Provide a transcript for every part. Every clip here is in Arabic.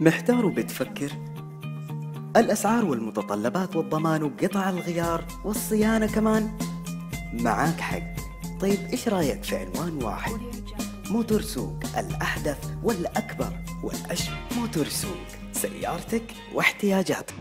محتار وبتفكر الأسعار والمتطلبات والضمان وقطع الغيار والصيانة كمان معاك حق طيب إيش رأيك في عنوان واحد موتور سوق الأحدث والأكبر والأشهر موتور سوق سيارتك واحتياجاتك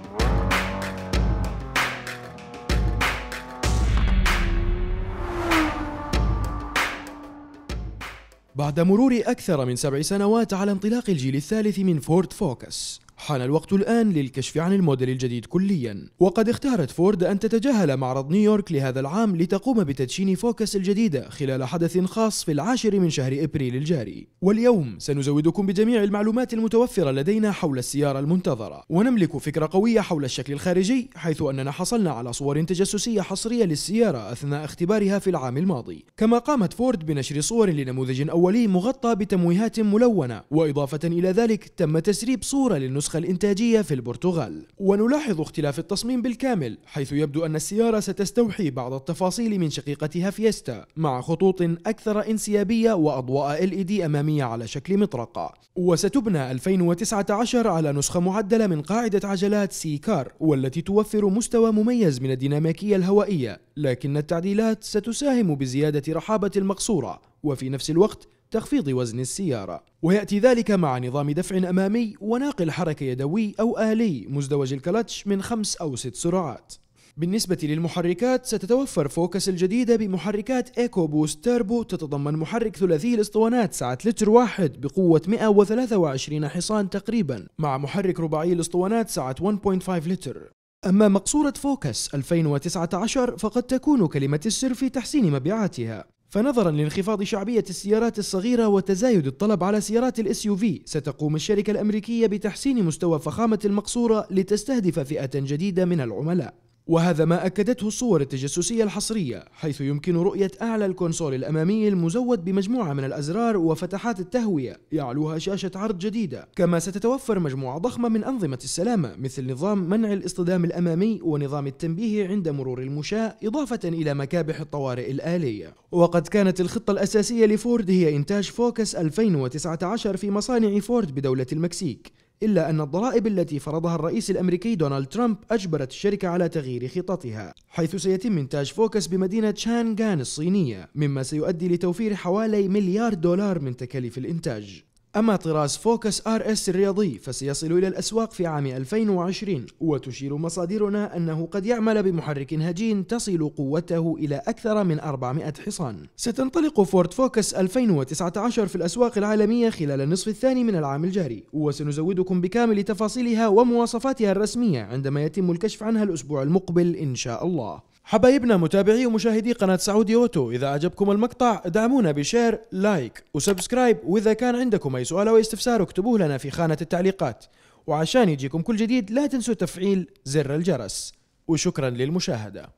بعد مرور أكثر من سبع سنوات على انطلاق الجيل الثالث من فورد فوكس حان الوقت الآن للكشف عن الموديل الجديد كليا وقد اختارت فورد أن تتجاهل معرض نيويورك لهذا العام لتقوم بتدشين فوكس الجديدة خلال حدث خاص في العاشر من شهر إبريل الجاري واليوم سنزودكم بجميع المعلومات المتوفرة لدينا حول السيارة المنتظرة ونملك فكرة قوية حول الشكل الخارجي حيث أننا حصلنا على صور تجسسية حصرية للسيارة أثناء اختبارها في العام الماضي كما قامت فورد بنشر صور لنموذج أولي مغطى بتمويهات ملونة وإضافة إلى ذلك تم تسريب صورة للنسخة النسخة الإنتاجية في البرتغال ونلاحظ اختلاف التصميم بالكامل حيث يبدو أن السيارة ستستوحي بعض التفاصيل من شقيقتها فيستا مع خطوط أكثر انسيابية وأضواء LED أمامية على شكل مطرقة وستبنى 2019 على نسخة معدلة من قاعدة عجلات سي كار والتي توفر مستوى مميز من الديناميكية الهوائية لكن التعديلات ستساهم بزيادة رحابة المقصورة وفي نفس الوقت تخفيض وزن السيارة ويأتي ذلك مع نظام دفع أمامي وناقل حركة يدوي أو آلي مزدوج الكلتش من خمس أو ست سرعات بالنسبة للمحركات ستتوفر فوكس الجديدة بمحركات ايكو بوست تيربو تتضمن محرك ثلاثي الاسطوانات سعة لتر واحد بقوة 123 حصان تقريبا مع محرك رباعي الاسطوانات سعة 1.5 لتر أما مقصورة فوكس 2019 فقد تكون كلمة السر في تحسين مبيعاتها فنظرا لانخفاض شعبية السيارات الصغيرة وتزايد الطلب على سيارات الاس يو في ستقوم الشركة الأمريكية بتحسين مستوى فخامة المقصورة لتستهدف فئة جديدة من العملاء وهذا ما أكدته الصور التجسسية الحصرية حيث يمكن رؤية أعلى الكونسول الأمامي المزود بمجموعة من الأزرار وفتحات التهوية يعلوها شاشة عرض جديدة كما ستتوفر مجموعة ضخمة من أنظمة السلامة مثل نظام منع الاصطدام الأمامي ونظام التنبيه عند مرور المشاة إضافة إلى مكابح الطوارئ الآلية وقد كانت الخطة الأساسية لفورد هي إنتاج فوكس 2019 في مصانع فورد بدولة المكسيك إلا أن الضرائب التي فرضها الرئيس الأمريكي دونالد ترامب أجبرت الشركة على تغيير خططها حيث سيتم إنتاج فوكس بمدينة شانغان الصينية مما سيؤدي لتوفير حوالي مليار دولار من تكاليف الإنتاج أما طراز فوكس آر اس الرياضي فسيصل إلى الأسواق في عام 2020 وتشير مصادرنا أنه قد يعمل بمحرك هجين تصل قوته إلى أكثر من 400 حصان ستنطلق فورد فوكس 2019 في الأسواق العالمية خلال النصف الثاني من العام الجاري وسنزودكم بكامل تفاصيلها ومواصفاتها الرسمية عندما يتم الكشف عنها الأسبوع المقبل إن شاء الله حبايبنا متابعي ومشاهدي قناة سعودي أوتو إذا أعجبكم المقطع دعمونا بشير لايك وسبسكرايب وإذا كان عندكم أي سؤال أو استفسار اكتبوه لنا في خانة التعليقات وعشان يجيكم كل جديد لا تنسوا تفعيل زر الجرس وشكرا للمشاهدة